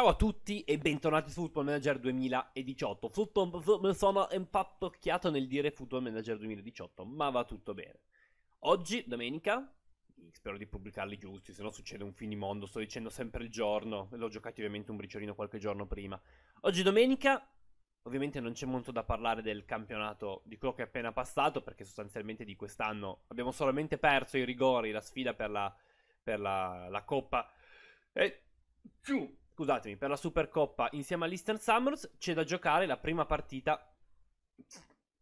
Ciao a tutti e bentornati su Football Manager 2018. Football, mi sono impappocchiato nel dire Football Manager 2018, ma va tutto bene. Oggi, domenica, spero di pubblicarli giusti, se no succede un finimondo, sto dicendo sempre il giorno, l'ho giocato ovviamente un briciolino qualche giorno prima. Oggi domenica, ovviamente non c'è molto da parlare del campionato, di quello che è appena passato, perché sostanzialmente di quest'anno abbiamo solamente perso i rigori, la sfida per la, per la, la coppa. E... Giù, scusatemi, per la Supercoppa insieme all'Eastern Summers c'è da giocare la prima partita.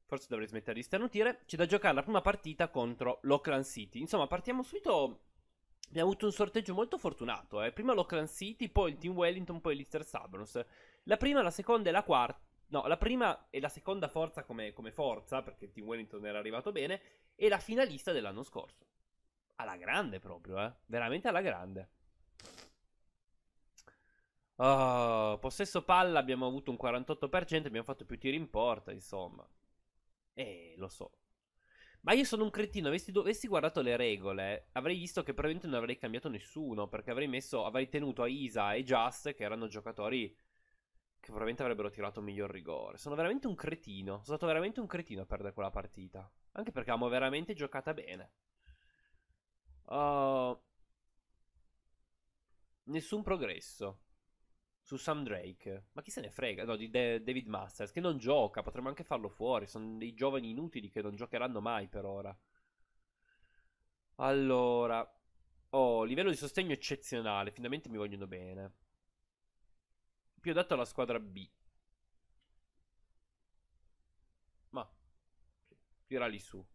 Forse dovrei smettere di sternutire. C'è da giocare la prima partita contro l'Oakland City. Insomma, partiamo subito. Abbiamo avuto un sorteggio molto fortunato. Eh. Prima l'Oakland City, poi il Team Wellington, poi l'Eastern Summers. La prima, la seconda e la quarta. No, la prima e la seconda forza come, come forza, perché il Team Wellington era arrivato bene. E la finalista dell'anno scorso. Alla grande proprio, eh. Veramente alla grande. Oh, possesso palla abbiamo avuto un 48%, abbiamo fatto più tiri in porta, insomma. Eh, lo so. Ma io sono un cretino, avessi, avessi guardato le regole, avrei visto che probabilmente non avrei cambiato nessuno, perché avrei, messo, avrei tenuto a Isa e Just, che erano giocatori che probabilmente avrebbero tirato miglior rigore. Sono veramente un cretino, sono stato veramente un cretino a perdere quella partita. Anche perché abbiamo veramente giocata bene. Oh... Nessun progresso su Sam Drake. Ma chi se ne frega? No, di De- David Masters, che non gioca. Potremmo anche farlo fuori. Sono dei giovani inutili che non giocheranno mai per ora. Allora. Oh, livello di sostegno eccezionale. Finalmente mi vogliono bene. Più adatto alla squadra B. Ma. Tira lì su.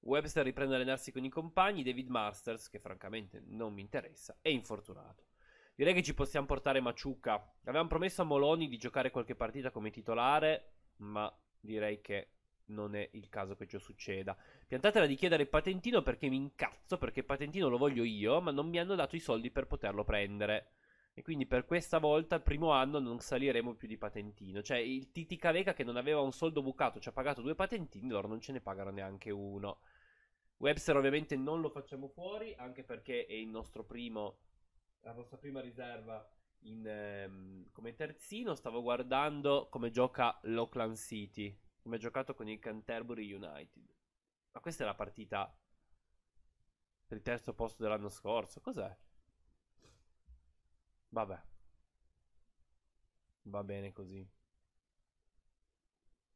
Webster riprende ad allenarsi con i compagni. David Masters, che francamente non mi interessa, è infortunato. Direi che ci possiamo portare Maciuca. Avevamo promesso a Moloni di giocare qualche partita come titolare, ma direi che non è il caso che ciò succeda. Piantatela di chiedere Patentino perché mi incazzo, perché Patentino lo voglio io, ma non mi hanno dato i soldi per poterlo prendere. E quindi per questa volta, il primo anno, non saliremo più di patentino. Cioè, il Titicareca che non aveva un soldo bucato, ci ha pagato due patentini, loro non ce ne pagano neanche uno. Webster ovviamente non lo facciamo fuori, anche perché è il nostro primo la nostra prima riserva in, ehm, come terzino, stavo guardando come gioca l'Oakland City, come ha giocato con il Canterbury United. Ma questa è la partita per il terzo posto dell'anno scorso, cos'è? Vabbè. Va bene così.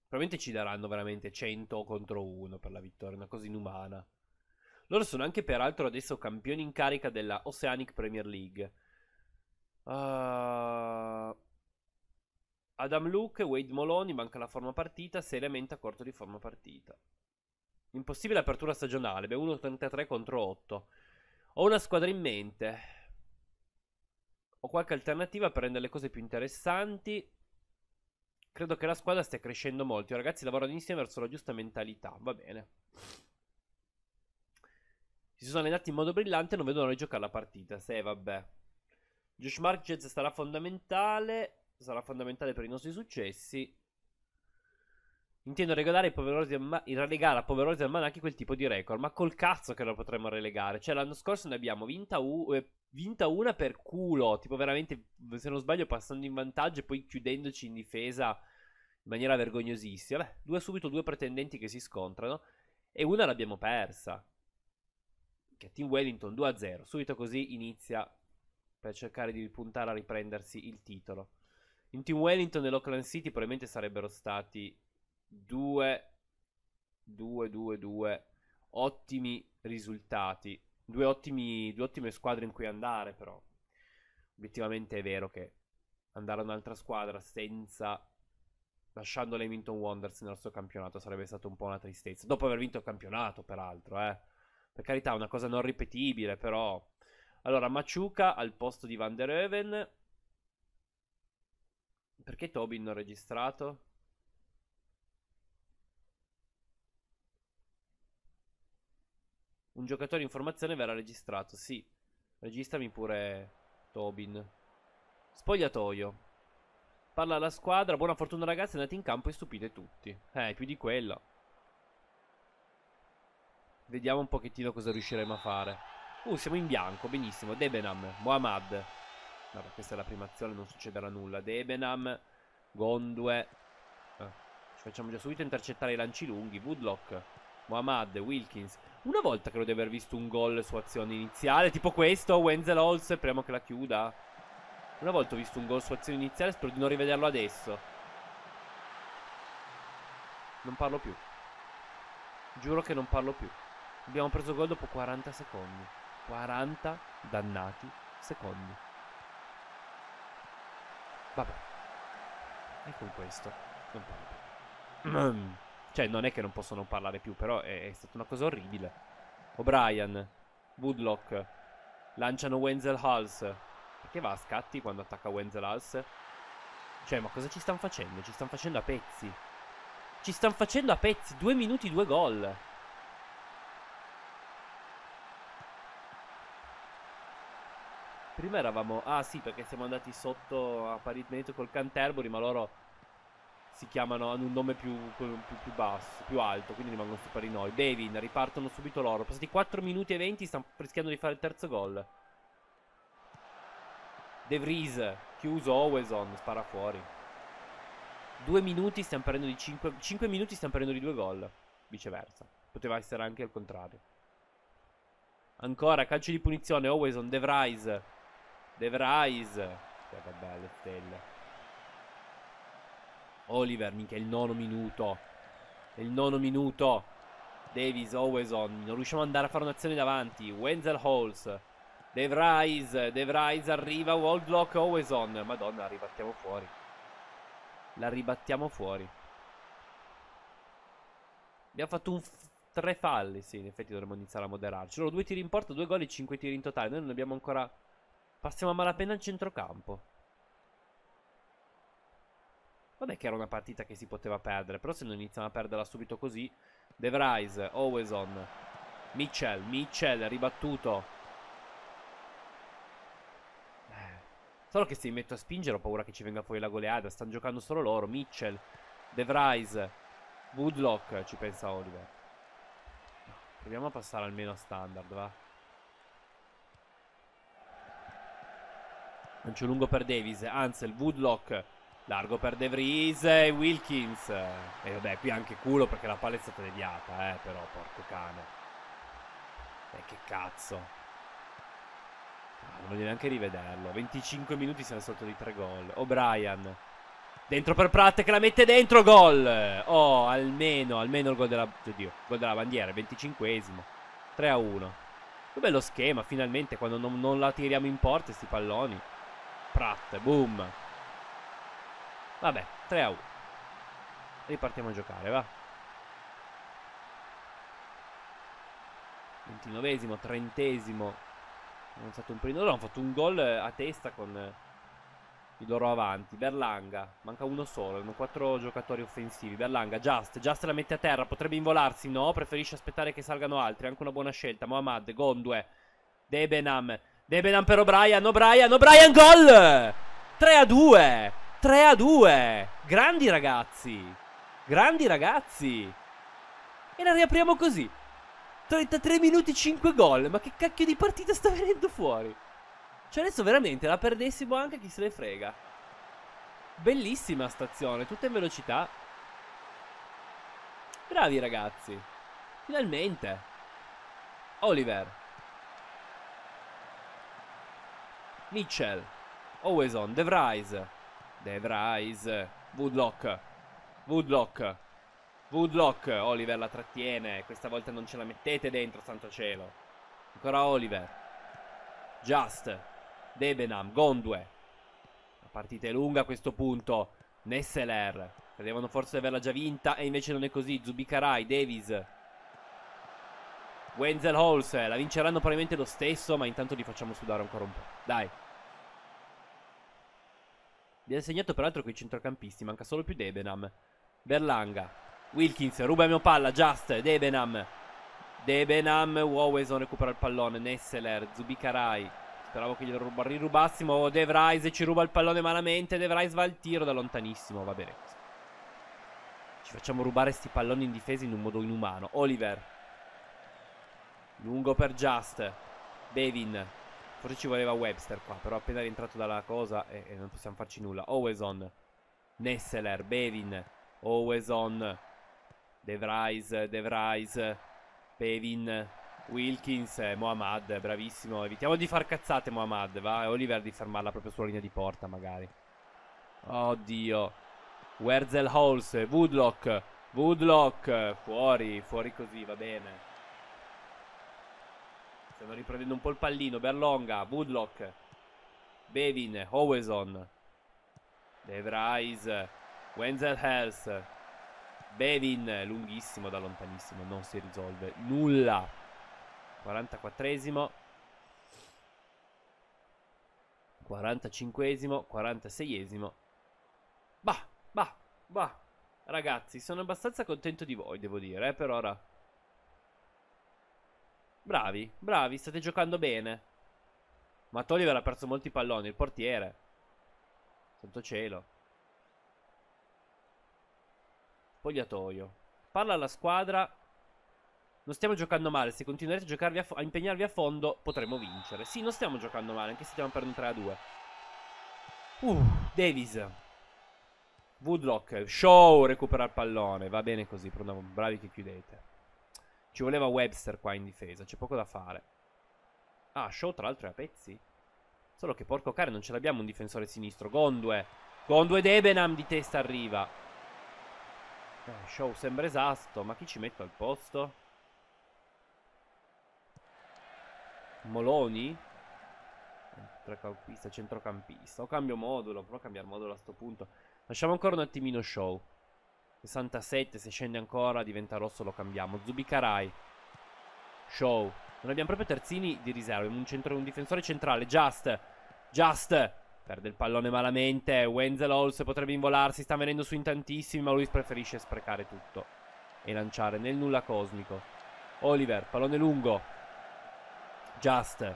Probabilmente ci daranno veramente 100 contro 1 per la vittoria, una cosa inumana. Loro sono anche peraltro adesso campioni in carica della Oceanic Premier League. Uh... Adam Luke, Wade Moloni, manca la forma partita, seriamente a corto di forma partita. Impossibile apertura stagionale, beh 1.33 contro 8. Ho una squadra in mente. Ho qualche alternativa per rendere le cose più interessanti. Credo che la squadra stia crescendo molto. I ragazzi lavorano insieme verso la giusta mentalità. Va bene. Si sono allenati in modo brillante e non vedono di giocare la partita. Se vabbè. Josh Marquez sarà fondamentale. Sarà fondamentale per i nostri successi. Intendo regalare ai poverosi amma- relegare a poverosi almanacchi quel tipo di record. Ma col cazzo che lo potremmo relegare. Cioè, l'anno scorso ne abbiamo vinta, u- eh, vinta una per culo. Tipo, veramente, se non sbaglio, passando in vantaggio e poi chiudendoci in difesa in maniera vergognosissima. Beh, due subito due pretendenti che si scontrano. E una l'abbiamo persa che Team Wellington 2-0. Subito così inizia per cercare di puntare a riprendersi il titolo. In Team Wellington e l'Oakland City probabilmente sarebbero stati due, due, due, due ottimi risultati. Due, ottimi, due ottime squadre in cui andare, però. Obiettivamente è vero che andare a un'altra squadra senza lasciando l'Hamilton Wonders nel nostro campionato sarebbe stato un po' una tristezza. Dopo aver vinto il campionato, peraltro, eh. Per carità, una cosa non ripetibile, però. Allora, Maciuca al posto di Van der Heuven. Perché Tobin non ha registrato? Un giocatore in formazione verrà registrato, sì. Registrami pure Tobin. Spogliatoio. Parla la squadra, buona fortuna ragazzi, andate in campo e stupite tutti. Eh, più di quello. Vediamo un pochettino cosa riusciremo a fare. Uh, siamo in bianco, benissimo. Debenam, Mohamad. Vabbè, questa è la prima azione, non succederà nulla. Debenam, Gondue. Eh, ci facciamo già subito intercettare i lanci lunghi. Woodlock, Mohamad, Wilkins. Una volta credo di aver visto un gol su azione iniziale, tipo questo, Wenzel Holz, speriamo che la chiuda. Una volta ho visto un gol su azione iniziale, spero di non rivederlo adesso. Non parlo più. Giuro che non parlo più. Abbiamo preso gol dopo 40 secondi. 40 dannati secondi. Vabbè. E con questo non parlo più. cioè, non è che non posso non parlare più, però è, è stata una cosa orribile. O'Brien, Woodlock, lanciano Wenzel Hulse. Perché va a scatti quando attacca Wenzel Hulse? Cioè, ma cosa ci stanno facendo? Ci stanno facendo a pezzi. Ci stanno facendo a pezzi. Due minuti, due gol. prima eravamo... Ah sì, perché siamo andati sotto a paritmento col Canterbury, ma loro si chiamano, hanno un nome più, più, più basso, più alto, quindi rimangono su pari noi. Devin, ripartono subito loro. Passati 4 minuti e 20, stanno rischiando di fare il terzo gol. De Vries, chiuso Oweson, spara fuori. 2 minuti stiamo perdendo di 5, 5 minuti stiamo perdendo di 2 gol, viceversa. Poteva essere anche il contrario. Ancora calcio di punizione, Oweson, De Vries De Vries. Cioè, vabbè, le stelle. Oliver, minchia, il nono minuto. Il nono minuto. Davis, always on. Non riusciamo ad andare a fare un'azione davanti. Wenzel Halls. De Vries. De Vries arriva. Wall block, always on. Madonna, la ribattiamo fuori. La ribattiamo fuori. Abbiamo fatto un tre falli. Sì, in effetti dovremmo iniziare a moderarci. Sono due tiri in porta, due gol e cinque tiri in totale. Noi non abbiamo ancora Passiamo a malapena al centrocampo. Vabbè che era una partita che si poteva perdere, però se non iniziamo a perderla subito così... De Vries, Oweson, Mitchell, Mitchell, ribattuto. Eh, solo che se mi metto a spingere ho paura che ci venga fuori la goleada, stanno giocando solo loro, Mitchell, De Vries, Woodlock, ci pensa Oliver. Proviamo a passare almeno a standard, va. Lancio lungo per Davis, Ansel, Woodlock, largo per De Vries e Wilkins. E vabbè, qui anche culo perché la palla è stata deviata, eh, però, porco cane. E che cazzo. non ah, voglio neanche rivederlo. 25 minuti siamo sotto di 3 gol. O'Brien. Dentro per Pratt che la mette dentro, gol! Oh, almeno, almeno il gol della, oddio, gol della bandiera, 25esimo. 3 a 1. Che bello schema, finalmente, quando non, non la tiriamo in porta, sti palloni. Pratt, boom. Vabbè, 3 a 1. Ripartiamo a giocare, va. 29esimo, 30esimo. Non è stato un primo, no, hanno fatto un gol eh, a testa con eh, i loro avanti. Berlanga, manca uno solo, hanno quattro giocatori offensivi. Berlanga, Just, Just la mette a terra, potrebbe involarsi, no, preferisce aspettare che salgano altri, anche una buona scelta. Mohamed, Gondue, Debenam, Debenan per O'Brien, O'Brien, O'Brien, gol! 3 a 2, 3 a 2. Grandi ragazzi, grandi ragazzi. E la riapriamo così. 33 minuti, 5 gol. Ma che cacchio di partita sta venendo fuori? Cioè adesso veramente la perdessimo anche chi se ne frega. Bellissima stazione, tutta in velocità. Bravi ragazzi. Finalmente. Oliver. Mitchell, always on, De Vries, De Vries, Woodlock, Woodlock, Woodlock, Oliver la trattiene, questa volta non ce la mettete dentro, santo cielo. Ancora Oliver, Just, Debenham, Gondue. La partita è lunga a questo punto, Nesseler, credevano forse averla già vinta e invece non è così, Zubicarai Davis. Wenzel Halls la vinceranno probabilmente lo stesso, ma intanto li facciamo sudare ancora un po'. Dai. ha segnato peraltro con i centrocampisti, manca solo più Debenham. Berlanga, Wilkins, ruba mio palla, Just, Debenham. Debenham, Woweson recupera il pallone, Nesseler, Zubikarai. Speravo che glielo rirubassimo. De ci ruba il pallone malamente. De va al tiro da lontanissimo. Va bene. Ci facciamo rubare sti palloni in difesa in un modo inumano. Oliver. Lungo per Just. Bevin. Forse ci voleva Webster qua, però appena è rientrato dalla cosa e, eh, eh, non possiamo farci nulla. Oweson. Nesseler, Bevin. Oweson. De Vries, De Bevin. Wilkins, eh, Mohamed, bravissimo. Evitiamo di far cazzate Mohamed, va. Oliver di fermarla proprio sulla linea di porta, magari. Oddio. Werzel Halls, Woodlock. Woodlock, fuori, fuori così, va bene. Stanno riprendendo un po' il pallino. Berlonga, Woodlock, Bevin, Howeson, Devrise, Vries, Wenzel Hers. Bevin, lunghissimo da lontanissimo, non si risolve nulla. 44esimo. 45esimo, 46esimo. Bah, bah, bah. Ragazzi, sono abbastanza contento di voi, devo dire, eh, per ora. Bravi, bravi, state giocando bene. Ma Toliver ha perso molti palloni, il portiere. Santo cielo. Spogliatoio. Parla alla squadra. Non stiamo giocando male, se continuerete a, a, a impegnarvi a fondo potremo vincere. Sì, non stiamo giocando male, anche se stiamo per un 3-2. Uh, Davis. Woodlock, show, recupera il pallone. Va bene così, bravi che chiudete. Ci voleva Webster qua in difesa, c'è poco da fare. Ah, Show tra l'altro è a pezzi. Solo che porco cane non ce l'abbiamo un difensore sinistro. Gondue. Gondue ed Ebenham di testa arriva. Eh, Shaw sembra esasto, ma chi ci metto al posto? Moloni? Trecampista, centrocampista. O cambio modulo, provo a cambiare modulo a sto punto. Lasciamo ancora un attimino Show. 67, se scende ancora diventa rosso lo cambiamo. Zubikarai. Show. Non abbiamo proprio terzini di riserva, un, centro, un difensore centrale. Just. Just. Perde il pallone malamente. Wenzel Holz potrebbe involarsi, sta venendo su in tantissimi, ma lui preferisce sprecare tutto e lanciare nel nulla cosmico. Oliver, pallone lungo. Just.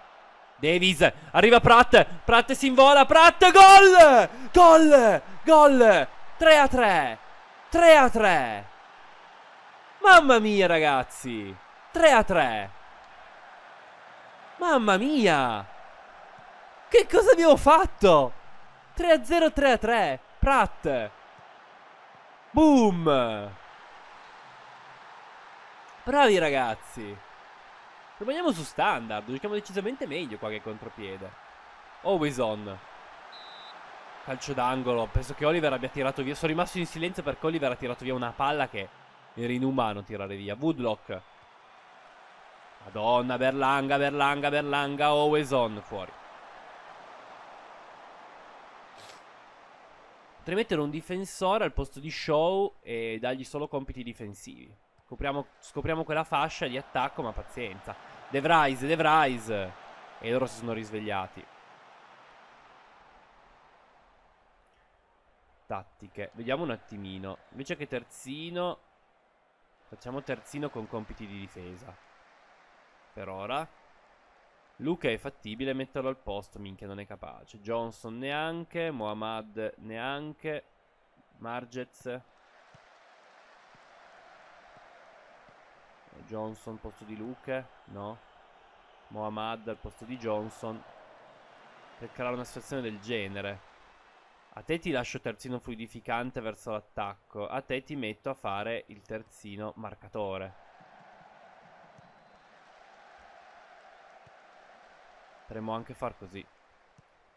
Davis, arriva Pratt, Pratt si invola, Pratt, gol! Gol! Gol! 3 a 3. 3 a 3. Mamma mia, ragazzi. 3 a 3. Mamma mia. Che cosa abbiamo fatto? 3 a 0, 3 a 3. Pratt. Boom. Bravi ragazzi. Rimaniamo su standard. Giochiamo decisamente meglio qua che contropiede. Always on calcio d'angolo. Penso che Oliver abbia tirato via. Sono rimasto in silenzio perché Oliver ha tirato via una palla che era inumano tirare via. Woodlock. Madonna, Berlanga, Berlanga, Berlanga, always on fuori. Potrei mettere un difensore al posto di Show e dargli solo compiti difensivi. Scopriamo, scopriamo quella fascia di attacco, ma pazienza. Devrise, Devrise. E loro si sono risvegliati. tattiche. Vediamo un attimino. Invece che terzino, facciamo terzino con compiti di difesa. Per ora. Luca è fattibile metterlo al posto, minchia non è capace. Johnson neanche, Mohamed neanche, Margez. Eh, Johnson al posto di Luke no. Mohamed al posto di Johnson. Per creare una situazione del genere. A te ti lascio terzino fluidificante verso l'attacco. A te ti metto a fare il terzino marcatore. Potremmo anche far così.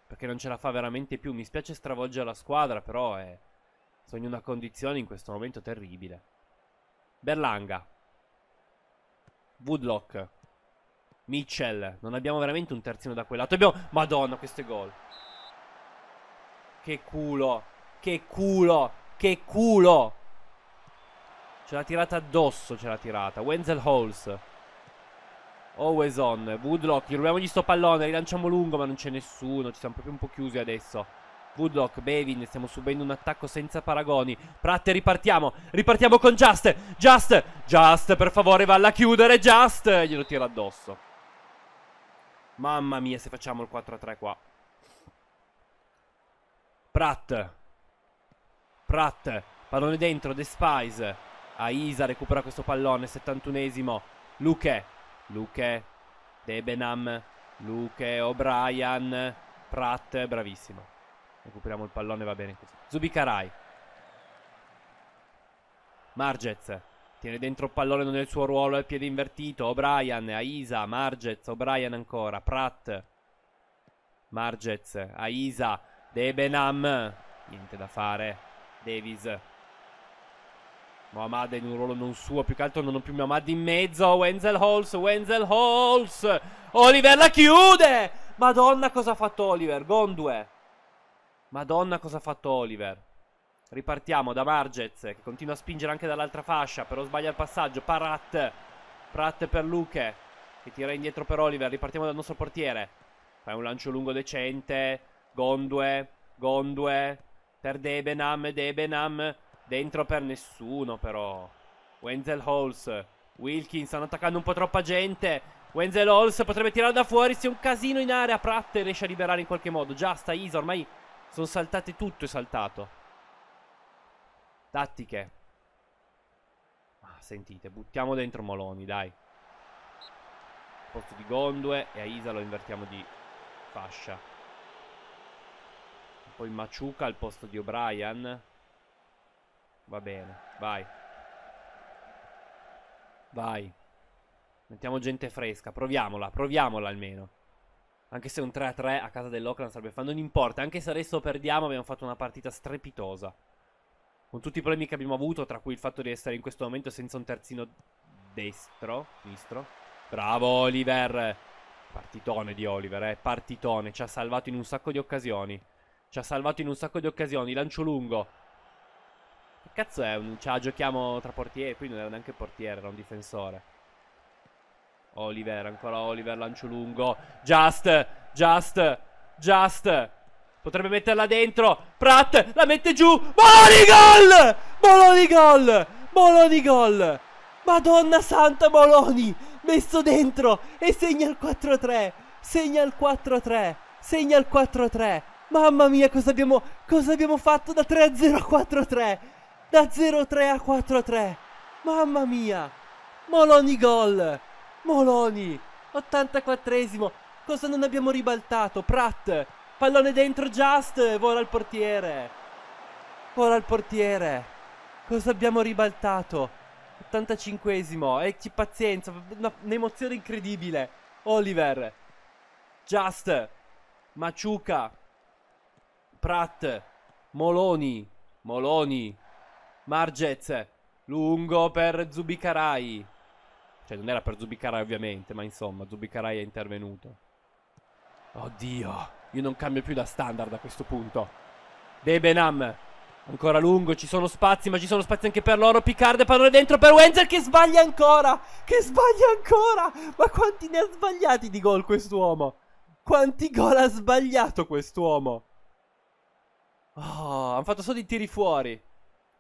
Perché non ce la fa veramente più. Mi spiace stravolgere la squadra, però è... Sono in una condizione in questo momento terribile. Berlanga. Woodlock. Mitchell. Non abbiamo veramente un terzino da quel lato. Abbiamo... Madonna, questo è gol. Che culo, che culo, che culo. Ce l'ha tirata addosso, ce l'ha tirata. Wenzel Halls. Always on. Woodlock, gli rubiamo gli sto pallone, rilanciamo lungo, ma non c'è nessuno. Ci siamo proprio un po' chiusi adesso. Woodlock, Bevin, stiamo subendo un attacco senza paragoni. Pratte, ripartiamo. Ripartiamo con Just. Just. Just, per favore, valla a chiudere. Just. Glielo tira addosso. Mamma mia, se facciamo il 4-3 qua. Pratt. Pratt. Pallone dentro. De Spice. Aisa recupera questo pallone. 71esimo. Luque. Luque. Debenham Luque. O'Brien. Pratt. Bravissimo. Recuperiamo il pallone. Va bene così. Zubicarai. Margez. Tiene dentro il pallone non è il suo ruolo al piede invertito. O'Brien, Aisa, Margez, O'Brien ancora, Pratt. Margez, Aisa, De Niente da fare. Davis. Mohamed in un ruolo non suo, più che altro non ho più Mohamed in mezzo. Wenzel Halls, Wenzel Halls. Oliver la chiude. Madonna cosa ha fatto Oliver. Gondue. Madonna cosa ha fatto Oliver. Ripartiamo da Margez che continua a spingere anche dall'altra fascia, però sbaglia il passaggio. Parat. Prat per Luke che tira indietro per Oliver. Ripartiamo dal nostro portiere. Fai un lancio lungo decente. Gondue, Gondue, per Debenam, Debenam dentro per nessuno però. Wenzel Holz, Wilkins, stanno attaccando un po' troppa gente. Wenzel Holz potrebbe tirare da fuori, se è un casino in area, Pratt riesce a liberare in qualche modo. Già, sta Isa, ormai sono saltate tutto, è saltato. Tattiche. Ah, sentite, buttiamo dentro Moloni, dai. Posto di Gondue e a Isa lo invertiamo di fascia. Poi Maciuca al posto di O'Brien. Va bene, vai. Vai. Mettiamo gente fresca, proviamola, proviamola almeno. Anche se un 3-3 a casa dell'Oakland sarebbe fatto, non importa, anche se adesso perdiamo abbiamo fatto una partita strepitosa. Con tutti i problemi che abbiamo avuto, tra cui il fatto di essere in questo momento senza un terzino destro, sinistro. Bravo Oliver! Partitone di Oliver, eh, partitone, ci ha salvato in un sacco di occasioni. Ci ha salvato in un sacco di occasioni. Lancio lungo. Che cazzo è? Un, ce la giochiamo tra portiere. Qui non è neanche portiere, era un difensore. Oliver, ancora Oliver, lancio lungo. Just, just, just. Potrebbe metterla dentro. Pratt la mette giù. Moloni gol! Moloni gol! Moloni gol! Madonna santa Moloni! Messo dentro e segna il 4-3. Segna il 4-3. Segna il 4-3. Mamma mia, cosa abbiamo, cosa abbiamo fatto da 3 a 0 a 4 a 3? Da 0 a 3 a 4 a 3. Mamma mia. Moloni gol. Moloni. 84esimo. Cosa non abbiamo ribaltato? Pratt. Pallone dentro Just. Vola il portiere. Vola il portiere. Cosa abbiamo ribaltato? 85esimo. E pazienza. Un'emozione incredibile. Oliver. Just. Maciuca. Pratt, Moloni, Moloni, Margez, lungo per Zubicarai. Cioè non era per Zubicarai ovviamente, ma insomma Zubicarai è intervenuto. Oddio, io non cambio più da standard a questo punto. Debenham, ancora lungo, ci sono spazi, ma ci sono spazi anche per loro. Picard, pallone dentro per Wenzel che sbaglia ancora, che sbaglia ancora. Ma quanti ne ha sbagliati di gol quest'uomo? Quanti gol ha sbagliato quest'uomo? Oh, hanno fatto solo dei tiri fuori.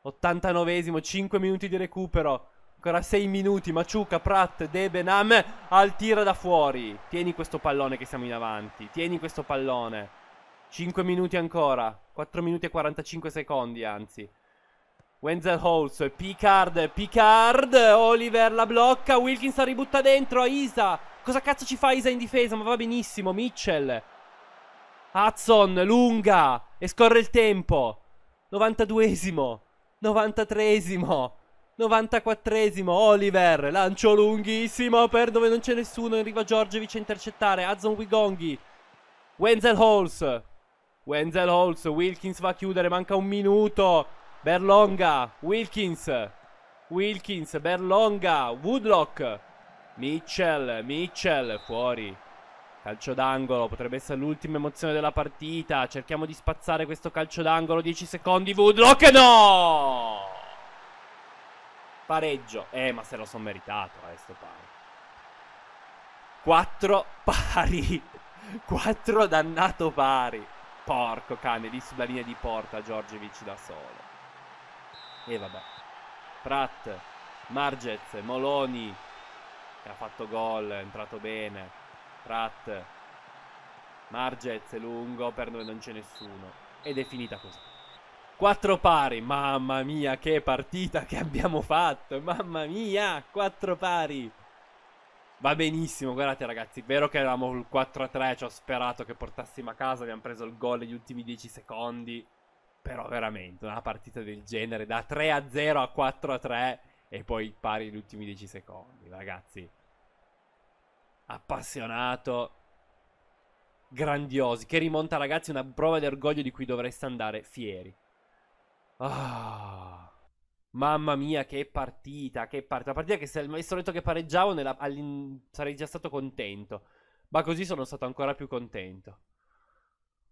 89esimo, 5 minuti di recupero. Ancora 6 minuti. Maciuca, Pratt, Debenam. al tiro da fuori. Tieni questo pallone che siamo in avanti. Tieni questo pallone. 5 minuti ancora. 4 minuti e 45 secondi, anzi. Wenzel Holz, Picard, Picard, Oliver la blocca, Wilkins la ributta dentro, Isa. Cosa cazzo ci fa Isa in difesa? Ma va benissimo, Mitchell. Hudson, lunga. E scorre il tempo. 92esimo. 93esimo. 94esimo, Oliver, lancio lunghissimo per dove non c'è nessuno, arriva Giorgevic a intercettare, Hudson Wigonghi, Wenzel Holz Wenzel Holz Wilkins va a chiudere, manca un minuto, Berlonga, Wilkins, Wilkins, Berlonga, Woodlock, Mitchell, Mitchell, fuori, Calcio d'angolo, potrebbe essere l'ultima emozione della partita. Cerchiamo di spazzare questo calcio d'angolo. 10 secondi, Woodlock, no! Pareggio. Eh, ma se lo sono meritato, eh, sto pari. 4 pari. 4 dannato pari. Porco cane, lì sulla linea di porta Giorgevic da solo. E vabbè. Pratt, Margez, Moloni, che ha fatto gol, è entrato bene. Pratt. Margez è lungo, per noi non c'è nessuno. Ed è finita così. Quattro pari, mamma mia che partita che abbiamo fatto, mamma mia, quattro pari. Va benissimo, guardate ragazzi, vero che eravamo il 4-3, ci ho sperato che portassimo a casa, abbiamo preso il gol negli ultimi 10 secondi. Però veramente, una partita del genere, da 3-0 a 4-3 e poi pari negli ultimi 10 secondi, ragazzi appassionato, grandiosi, che rimonta ragazzi una prova di orgoglio di cui dovreste andare fieri. Oh, mamma mia, che partita, che partita. Una partita che se il detto che pareggiavo nella, sarei già stato contento. Ma così sono stato ancora più contento.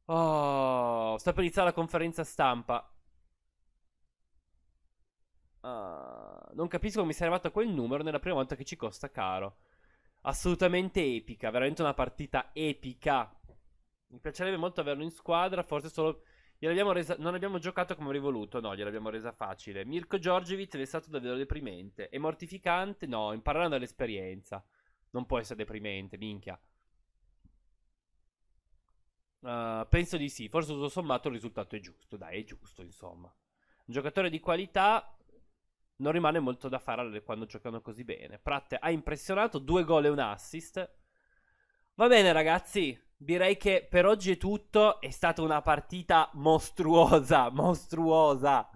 Oh, sta per iniziare la conferenza stampa. Ah, non capisco come sia arrivato a quel numero nella prima volta che ci costa caro assolutamente epica, veramente una partita epica. Mi piacerebbe molto averlo in squadra, forse solo... resa... Non abbiamo giocato come avrei voluto, no, gliel'abbiamo resa facile. Mirko Giorgiovic è stato davvero deprimente. È mortificante? No, imparando dall'esperienza. Non può essere deprimente, minchia. Uh, penso di sì, forse tutto sommato il risultato è giusto, dai, è giusto, insomma. Un giocatore di qualità non rimane molto da fare quando giocano così bene. Pratt ha impressionato, due gol e un assist. Va bene ragazzi, direi che per oggi è tutto, è stata una partita mostruosa, mostruosa.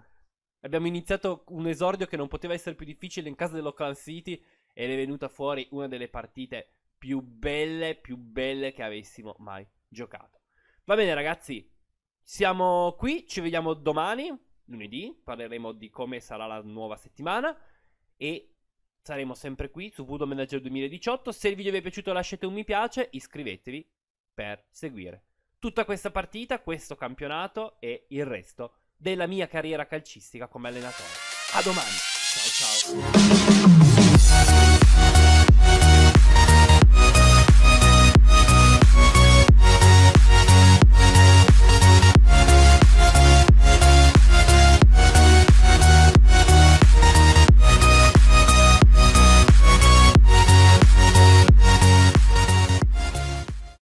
Abbiamo iniziato un esordio che non poteva essere più difficile in casa dell'Oakland City ed è venuta fuori una delle partite più belle, più belle che avessimo mai giocato. Va bene ragazzi, siamo qui, ci vediamo domani lunedì, parleremo di come sarà la nuova settimana e saremo sempre qui su Voodoo Manager 2018. Se il video vi è piaciuto lasciate un mi piace, iscrivetevi per seguire tutta questa partita, questo campionato e il resto della mia carriera calcistica come allenatore. A domani, ciao ciao.